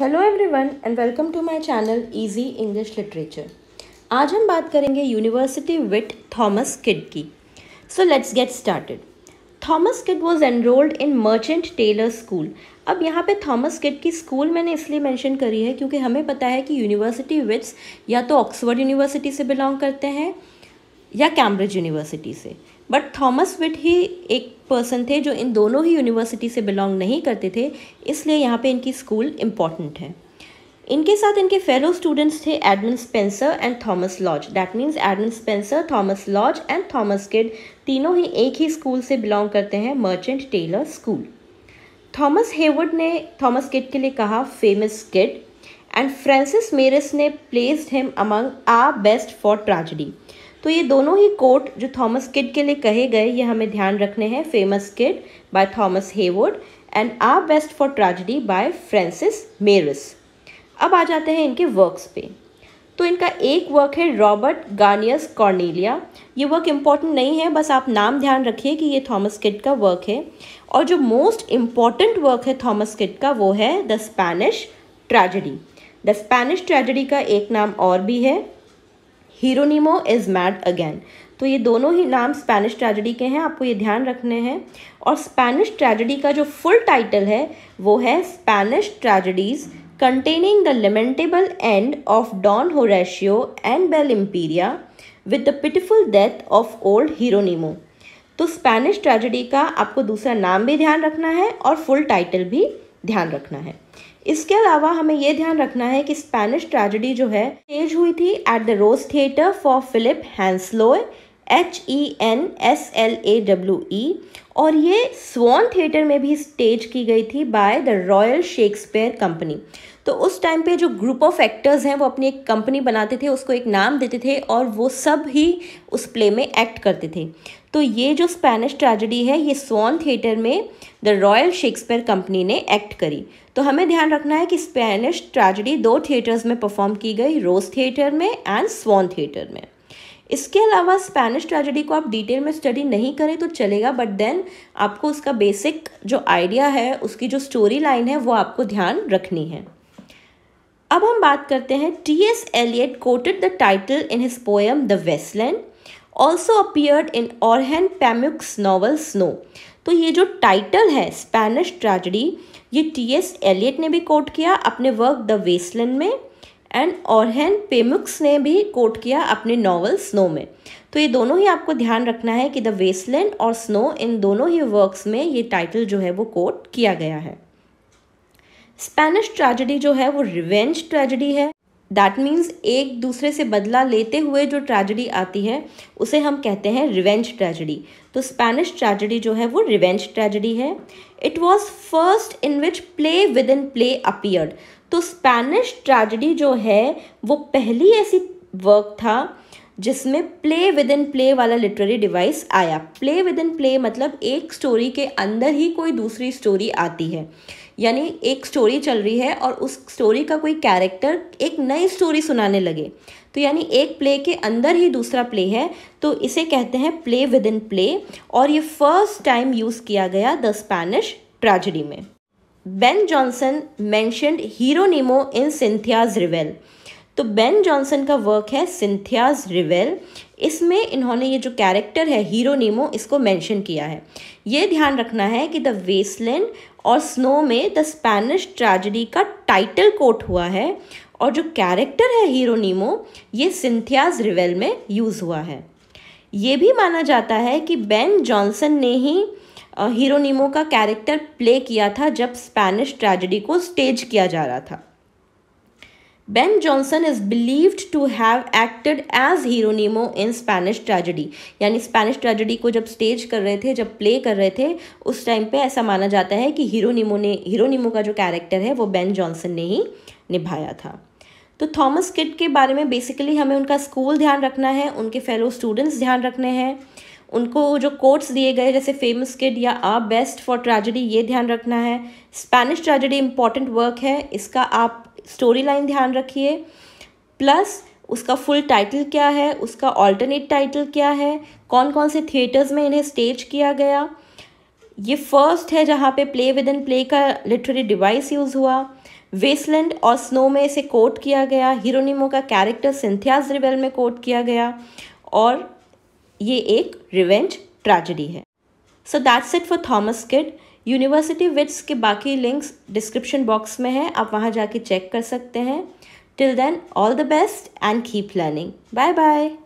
hello everyone and welcome to my channel easy English literature आज हम बात करेंगे यूनिवर्सिटी विट थॉमस किड की so let's get started Thomas Kyd was enrolled in Merchant Taylor school अब यहाँ पे Thomas Kyd की school मैंने इसलिए मेंशन करी है क्योंकि हमें पता है कि यूनिवर्सिटी विट्स या तो ऑक्सफर्ड यूनिवर्सिटी से बिलोंग करते हैं या कैम्ब्रिज यूनिवर्सिटी से बट थॉमस विट ही एक पर्सन थे जो इन दोनों ही यूनिवर्सिटी से बिलोंग नहीं करते थे इसलिए यहाँ पे इनकी स्कूल इम्पॉर्टेंट है इनके साथ इनके फेलो स्टूडेंट्स थे Edmund Spenser and Thomas Lodge that means Edmund Spenser Thomas Lodge and Thomas Kyd तीनों ही एक ही स्कूल से बिलोंग करते हैं Merchant Taylor school Thomas Heywood ने थॉमस किड के लिए कहा famous Kyd and Francis Meres ने placed him among a best for tragedy तो ये दोनों ही कोट जो थॉमस किड के लिए कहे गए ये हमें ध्यान रखने हैं famous Kyd by Thomas Heywood and a best for tragedy by Francis Meres अब आ जाते हैं इनके वर्क्स पे तो इनका एक वर्क है रॉबर्ट गार्नियस कॉर्नीलिया ये वर्क इम्पॉर्टेंट नहीं है बस आप नाम ध्यान रखिए कि ये थॉमस किड का वर्क है और जो मोस्ट इम्पॉर्टेंट वर्क है थॉमस किड का वो है the Spanish tragedy the Spanish tragedy का एक नाम और भी है हीरोनीमो इज़ मैड अगेन तो ये दोनों ही नाम स्पेनिश ट्रेजडी के हैं आपको ये ध्यान रखने हैं और स्पेनिश ट्रेजडी का जो फुल टाइटल है वो है Spanish tragedies containing the lamentable end of Don Horatio and Bel Imperia with the pitiful death of old Hieronimo तो स्पेनिश ट्रेजडी का आपको दूसरा नाम भी ध्यान रखना है और फुल टाइटल भी ध्यान रखना है इसके अलावा हमें यह ध्यान रखना है कि स्पेनिश ट्रेजिडी जो है स्टेज हुई थी at the Rose theatre for Philip Henslowe H E N S L A W E और ये स्वान थिएटर में भी स्टेज की गई थी by the Royal Shakespeare company तो उस टाइम पे जो ग्रुप ऑफ एक्टर्स हैं वो अपनी एक कंपनी बनाते थे उसको एक नाम देते थे और वो सब ही उस प्ले में एक्ट करते थे तो ये जो स्पेनिश ट्रेजडी है ये सोन थिएटर में द रॉयल शेक्सपियर कंपनी ने एक्ट करी तो हमें ध्यान रखना है कि स्पेनिश ट्रेजेडी दो थिएटर्स में परफॉर्म की गई रोज थिएटर में एंड सोन थिएटर में इसके अलावा स्पेनिश ट्रेजडी को आप डिटेल में स्टडी नहीं करें तो चलेगा बट देन आपको उसका बेसिक जो आइडिया है उसकी जो स्टोरी लाइन है वो आपको ध्यान रखनी है अब हम बात करते हैं T S Eliot quoted the title in his poem the Waste Land also appeared in Orhan Pamuk's novel Snow तो ये जो टाइटल है स्पेनिश ट्रेजडी ये टी एस एलियट ने भी कोट किया अपने वर्क द वेस्टलैंड में एंड ऑरहन पेमुक्स ने भी कोट किया अपने नावल स्नो में तो ये दोनों ही आपको ध्यान रखना है कि द वेस्टलैंड और स्नो इन दोनों ही वर्क्स में ये टाइटल जो है वो कोट किया गया है स्पेनिश ट्रेजिडी जो है वो रिवेंज ट्रेजिडी है दैट मीन्स एक दूसरे से बदला लेते हुए जो ट्रेजिडी आती है उसे हम कहते हैं रिवेंज ट्रेजिडी तो स्पेनिश ट्रेजिडी जो है वो रिवेंज ट्रेजिडी है it was first in which play within play appeared तो स्पेनिश ट्रेजिडी जो है वो पहली ऐसी वर्क था जिसमें प्ले विद इन प्ले वाला लिटरेरी डिवाइस आया प्ले विद इन प्ले मतलब एक स्टोरी के अंदर ही कोई दूसरी स्टोरी आती है यानी एक स्टोरी चल रही है और उस स्टोरी का कोई कैरेक्टर एक नई स्टोरी सुनाने लगे तो यानी एक प्ले के अंदर ही दूसरा प्ले है तो इसे कहते हैं प्ले विद इन प्ले और ये फर्स्ट टाइम यूज़ किया गया द स्पैनिश ट्रेजडी में Ben Jonson mentioned Hieronimo in सिंथियाज रिवेल तो बेन जॉनसन का वर्क है सिंथियाज रिवेल इसमें इन्होंने ये जो कैरेक्टर है हीरो नीमो इसको मेंशन किया है ये ध्यान रखना है कि द वेस्टलैंड और स्नो में द स्पैनिश ट्रेजिडी का टाइटल कोट हुआ है और जो कैरेक्टर है हीरो नीमो ये सिंथियाज रिवेल में यूज़ हुआ है ये भी माना जाता है कि बेन जॉनसन ने ही हीरो नीमो का कैरेक्टर प्ले किया था जब स्पैनिश ट्रेजिडी को स्टेज किया जा रहा था Ben Jonson is believe to have acted as Hieronimo in Spanish tragedy यानी स्पेनिश ट्रेजडी को जब स्टेज कर रहे थे जब प्ले कर रहे थे उस टाइम पे ऐसा माना जाता है कि हीरो नीमो ने हीरो नीमो का जो कैरेक्टर है वो बेन जॉनसन ने ही निभाया था तो थॉमस किड के बारे में बेसिकली हमें उनका स्कूल ध्यान रखना है उनके फेलो स्टूडेंट्स ध्यान रखने हैं उनको जो कोट्स दिए गए जैसे फेमस किड या आ बेस्ट फॉर ट्रेजडी ये ध्यान रखना है स्पेनिश ट्रेजडी इंपॉर्टेंट वर्क है इसका आप स्टोरी लाइन ध्यान रखिए प्लस उसका फुल टाइटल क्या है उसका ऑल्टरनेट टाइटल क्या है कौन कौन से थिएटर्स में इन्हें स्टेज किया गया ये फर्स्ट है जहाँ पे प्ले विद इन प्ले का लिटरेरी डिवाइस यूज़ हुआ वेस्टलैंड और स्नो में इसे कोट किया गया हिरोनीमो का कैरेक्टर सिंथियाज रिवेल में कोट किया गया और ये एक रिवेंज ट्रेजिडी है so that's it for Thomas Kyd university wits के बाकी लिंक्स डिस्क्रिप्शन बॉक्स में हैं आप वहाँ जाके चेक कर सकते हैं till then all the best and keep learning bye bye